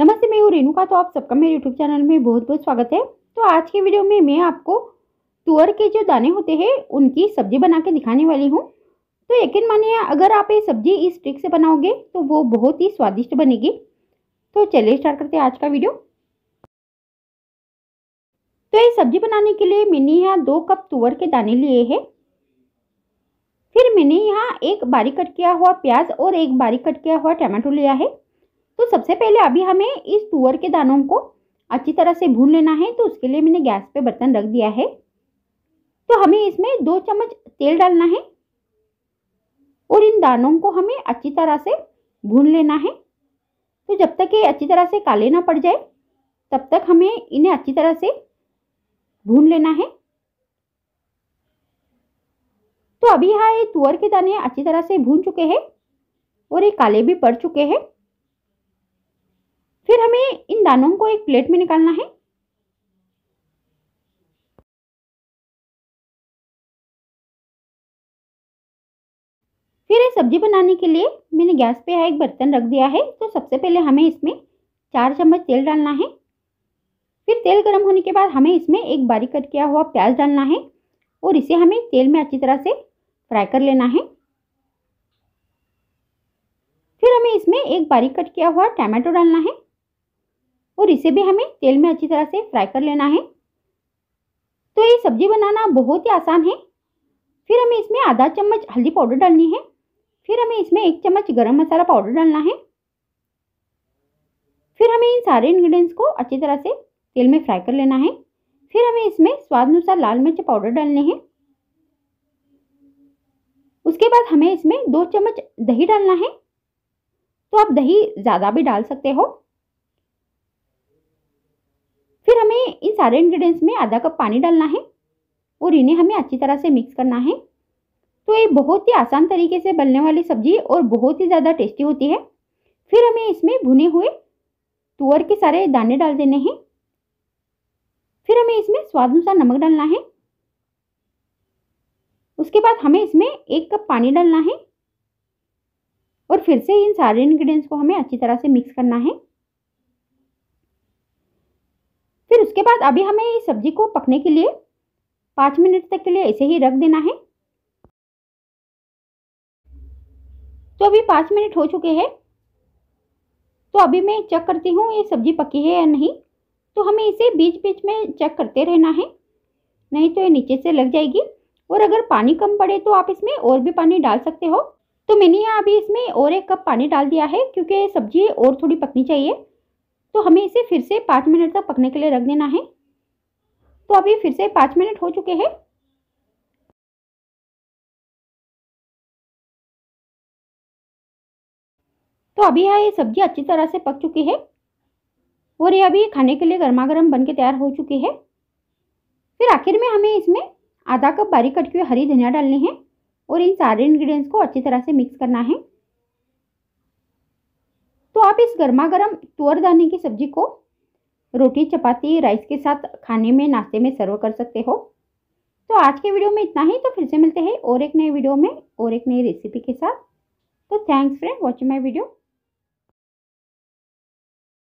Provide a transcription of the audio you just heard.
नमस्ते मैं हूँ रेणुका तो आप सबका मेरे यूट्यूब चैनल में बहुत बहुत स्वागत है तो आज के वीडियो में मैं आपको तुअर के जो दाने होते हैं उनकी सब्जी बना के दिखाने वाली हूँ तो यकीन मानिए अगर आप ये सब्जी इस ट्रिक से बनाओगे तो वो बहुत ही स्वादिष्ट बनेगी तो चलिए स्टार्ट करते हैं आज का वीडियो तो ये सब्जी बनाने के लिए मैंने यहाँ दो कप तुअर के दाने लिए हैं फिर मैंने यहाँ एक बारीक कट किया हुआ प्याज और एक बारीक कट किया हुआ टमाटो लिया है तो सबसे पहले अभी हमें इस तुअर के दानों को अच्छी तरह से भून लेना है तो उसके लिए मैंने गैस पे बर्तन रख दिया है तो हमें इसमें दो चम्मच तेल डालना है और इन दानों को हमें अच्छी तरह से भून लेना है तो जब तक ये अच्छी तरह से काले ना पड़ जाए तब तक हमें इन्हें अच्छी तरह से भून लेना है तो अभी यहाँ ये तुअर के दाने अच्छी तरह से भून चुके हैं और ये काले भी पड़ चुके हैं फिर हमें इन दानों को एक प्लेट में निकालना है फिर सब्जी बनाने के लिए मैंने गैस पे एक बर्तन रख दिया है तो सबसे पहले हमें इसमें चार चम्मच तेल डालना है फिर तेल गर्म होने के बाद हमें इसमें एक बारीक कट किया हुआ प्याज डालना है और इसे हमें तेल में अच्छी तरह से फ्राई कर लेना है फिर हमें इसमें एक बारीक कट किया हुआ टमाटो डालना है और इसे भी हमें तेल में अच्छी तरह से फ्राई कर लेना है तो ये सब्जी बनाना बहुत ही आसान है फिर हमें इसमें आधा चम्मच हल्दी पाउडर डालनी है फिर हमें इसमें एक चम्मच गरम मसाला पाउडर डालना है फिर हमें इन सारे इंग्रेडिएंट्स को अच्छी तरह से तेल में फ्राई कर लेना है फिर हमें इसमें स्वाद अनुसार लाल मिर्च पाउडर डालने हैं उसके बाद हमें इसमें दो चम्मच दही डालना है तो आप दही ज़्यादा भी डाल सकते हो फिर हमें इन सारे इन्ग्रीडियंट्स में आधा कप पानी डालना है और इन्हें हमें अच्छी तरह से मिक्स करना है तो ये बहुत ही आसान तरीके से बनने वाली सब्जी और बहुत ही ज़्यादा टेस्टी होती है फिर हमें इसमें भुने हुए तुअर के सारे दाने डाल देने हैं फिर हमें इसमें स्वाद अनुसार नमक डालना है उसके बाद हमें इसमें एक कप पानी डालना है और फिर से इन सारे इन्ग्रीडियंट्स को हमें अच्छी तरह से मिक्स करना है फिर उसके बाद अभी हमें इस सब्जी को पकने के लिए पाँच मिनट तक के लिए ऐसे ही रख देना है तो अभी पाँच मिनट हो चुके हैं तो अभी मैं चेक करती हूँ ये सब्जी पकी है या नहीं तो हमें इसे बीच बीच में चेक करते रहना है नहीं तो ये नीचे से लग जाएगी और अगर पानी कम पड़े तो आप इसमें और भी पानी डाल सकते हो तो मैंने यहाँ अभी इसमें और एक कप पानी डाल दिया है क्योंकि सब्जी और थोड़ी पकनी चाहिए तो हमें इसे फिर से पाँच मिनट तक पकने के लिए रख देना है तो अभी फिर से पाँच मिनट हो चुके हैं तो अभी यह सब्जी अच्छी तरह से पक चुकी है और ये अभी खाने के लिए गर्मा गर्म बन के तैयार हो चुकी है फिर आखिर में हमें इसमें आधा कप बारीक कट हुए हरी धनिया डालनी है और इन सारे इंग्रेडिएंट्स को अच्छी तरह से मिक्स करना है आप इस गर्मा गर्म तुअर दाने की सब्जी को रोटी चपाती राइस के साथ खाने में नाश्ते में सर्व कर सकते हो तो आज के वीडियो में इतना ही तो फिर से मिलते हैं और एक नए वीडियो में और एक नई रेसिपी के साथ तो thanks friend watching my video